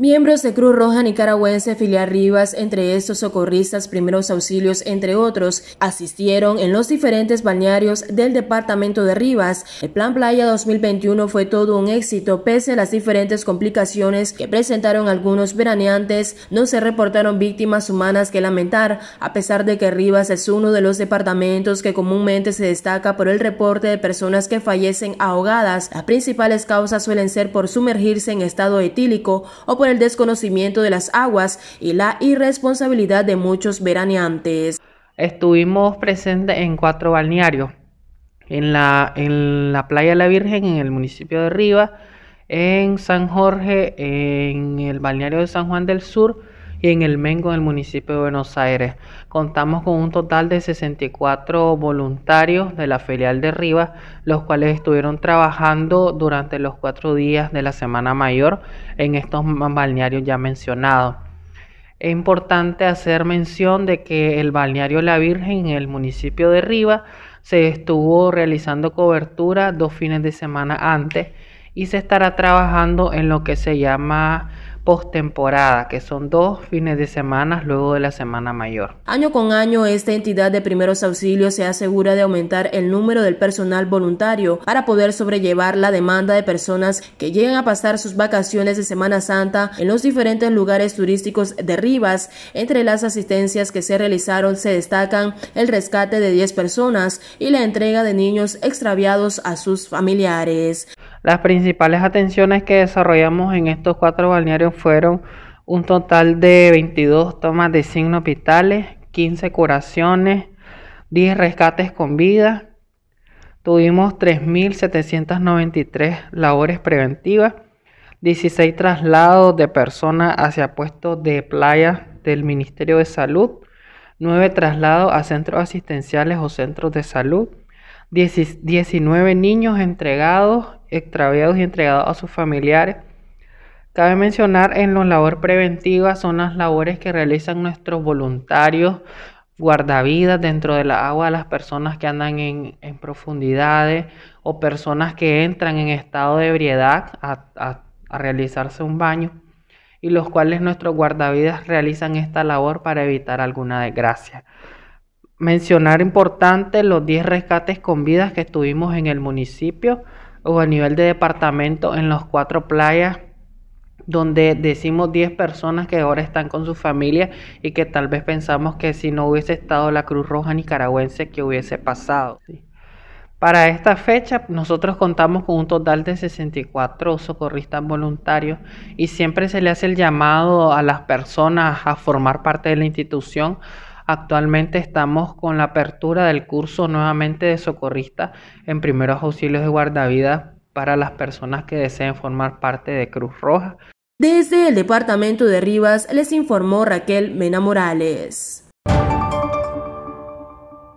Miembros de Cruz Roja Nicaragüense filial Rivas, entre estos socorristas, primeros auxilios, entre otros, asistieron en los diferentes balnearios del departamento de Rivas. El Plan Playa 2021 fue todo un éxito, pese a las diferentes complicaciones que presentaron algunos veraneantes, no se reportaron víctimas humanas que lamentar, a pesar de que Rivas es uno de los departamentos que comúnmente se destaca por el reporte de personas que fallecen ahogadas. Las principales causas suelen ser por sumergirse en estado etílico o por el desconocimiento de las aguas y la irresponsabilidad de muchos veraneantes. Estuvimos presentes en cuatro balnearios, en la, en la Playa de la Virgen, en el municipio de Rivas, en San Jorge, en el balneario de San Juan del Sur, y en el Mengo, del municipio de Buenos Aires. Contamos con un total de 64 voluntarios de la filial de Rivas, los cuales estuvieron trabajando durante los cuatro días de la Semana Mayor en estos balnearios ya mencionados. Es importante hacer mención de que el balneario La Virgen en el municipio de Rivas se estuvo realizando cobertura dos fines de semana antes y se estará trabajando en lo que se llama postemporada, que son dos fines de semana luego de la semana mayor. Año con año, esta entidad de primeros auxilios se asegura de aumentar el número del personal voluntario para poder sobrellevar la demanda de personas que llegan a pasar sus vacaciones de Semana Santa en los diferentes lugares turísticos de Rivas. Entre las asistencias que se realizaron se destacan el rescate de 10 personas y la entrega de niños extraviados a sus familiares. Las principales atenciones que desarrollamos en estos cuatro balnearios fueron un total de 22 tomas de signos vitales, 15 curaciones, 10 rescates con vida. Tuvimos 3.793 labores preventivas, 16 traslados de personas hacia puestos de playa del Ministerio de Salud, 9 traslados a centros asistenciales o centros de salud, 19 niños entregados, extraviados y entregados a sus familiares. Cabe mencionar en la labor preventiva son las labores que realizan nuestros voluntarios, guardavidas dentro de la agua las personas que andan en, profundidades o personas que entran en estado de ebriedad a realizarse un baño y los cuales nuestros guardavidas realizan esta labor para evitar alguna desgracia mencionar importante los 10 rescates con vidas que estuvimos en el municipio o a nivel de departamento en las cuatro playas donde decimos 10 personas que ahora están con su familia y que tal vez pensamos que si no hubiese estado la Cruz Roja nicaragüense, que hubiese pasado? Para esta fecha, nosotros contamos con un total de 64 socorristas voluntarios y siempre se le hace el llamado a las personas a formar parte de la institución Actualmente estamos con la apertura del curso nuevamente de socorrista en primeros auxilios de guardavidas para las personas que deseen formar parte de Cruz Roja. Desde el departamento de Rivas les informó Raquel Mena Morales.